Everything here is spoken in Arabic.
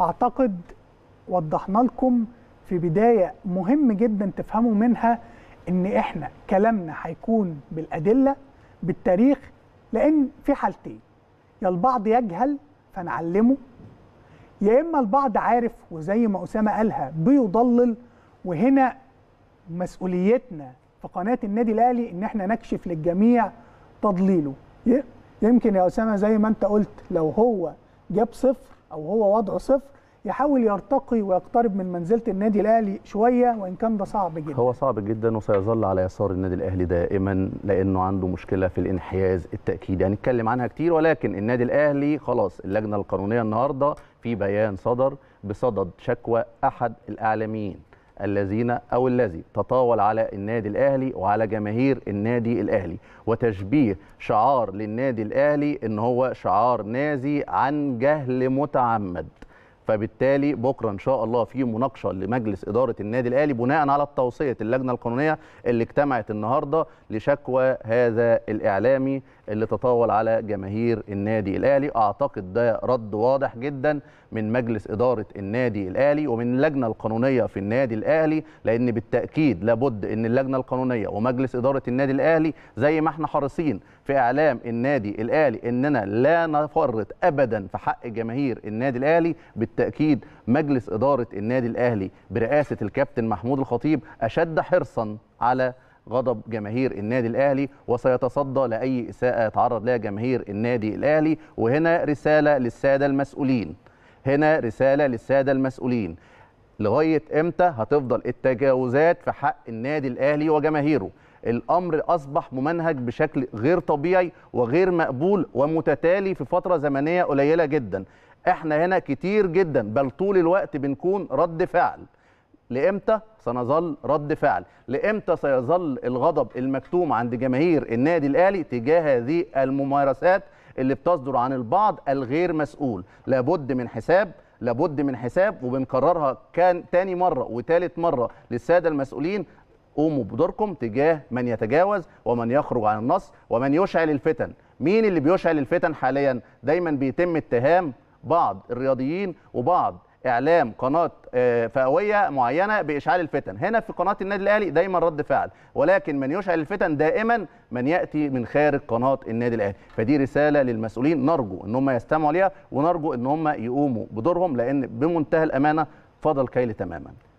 اعتقد وضحنا لكم في بدايه مهم جدا تفهموا منها ان احنا كلامنا هيكون بالادله بالتاريخ لان في حالتين يا البعض يجهل فنعلمه يا اما البعض عارف وزي ما اسامه قالها بيضلل وهنا مسؤوليتنا في قناه النادي الاهلي ان احنا نكشف للجميع تضليله يمكن يا اسامه زي ما انت قلت لو هو جاب صفر او هو وضعه صفر يحاول يرتقي ويقترب من منزله النادي الاهلي شويه وان كان ده صعب جدا هو صعب جدا وسيظل على يسار النادي الاهلي دائما لانه عنده مشكله في الانحياز التاكيد هنتكلم يعني عنها كتير ولكن النادي الاهلي خلاص اللجنه القانونيه النهارده في بيان صدر بصدد شكوى احد الاعلاميين الذين او الذي تطاول على النادي الاهلي وعلى جماهير النادي الاهلي وتشبيه شعار للنادي الاهلي ان هو شعار نازي عن جهل متعمد فبالتالي بكره ان شاء الله في مناقشه لمجلس اداره النادي الاهلي بناء على التوصيه اللجنه القانونيه اللي اجتمعت النهارده لشكوى هذا الاعلامي اللي تطاول على جماهير النادي الاهلي اعتقد ده رد واضح جدا من مجلس اداره النادي الاهلي ومن اللجنه القانونيه في النادي الاهلي لان بالتاكيد لابد ان اللجنه القانونيه ومجلس اداره النادي الاهلي زي ما احنا حريصين في اعلام النادي الاهلي اننا لا نفرط ابدا في حق جماهير النادي الاهلي بالتأكيد بالتاكيد مجلس اداره النادي الاهلي برئاسه الكابتن محمود الخطيب اشد حرصا على غضب جماهير النادي الاهلي وسيتصدى لاي اساءه يتعرض لها جماهير النادي الاهلي وهنا رساله للساده المسؤولين هنا رساله للساده المسؤولين لغايه امتى هتفضل التجاوزات في حق النادي الاهلي وجماهيره الامر اصبح ممنهج بشكل غير طبيعي وغير مقبول ومتتالي في فتره زمنيه قليله جدا احنا هنا كتير جدا بل طول الوقت بنكون رد فعل لامتى سنظل رد فعل لامتى سيظل الغضب المكتوم عند جماهير النادي الاهلي تجاه هذه الممارسات اللي بتصدر عن البعض الغير مسؤول لابد من حساب لابد من حساب وبنكررها كان تاني مرة وتالت مرة للسادة المسؤولين قوموا بدوركم تجاه من يتجاوز ومن يخرج عن النص ومن يشعل الفتن مين اللي بيشعل الفتن حاليا دايما بيتم اتهام بعض الرياضيين وبعض اعلام قناه آه، فئويه معينه باشعال الفتن هنا في قناه النادي الاهلي دايما رد فعل ولكن من يشعل الفتن دائما من ياتي من خارج قناه النادي الاهلي فدي رساله للمسؤولين نرجو ان هم يستمعوا ليها ونرجو ان هم يقوموا بدورهم لان بمنتهى الامانه فضل كيل تماما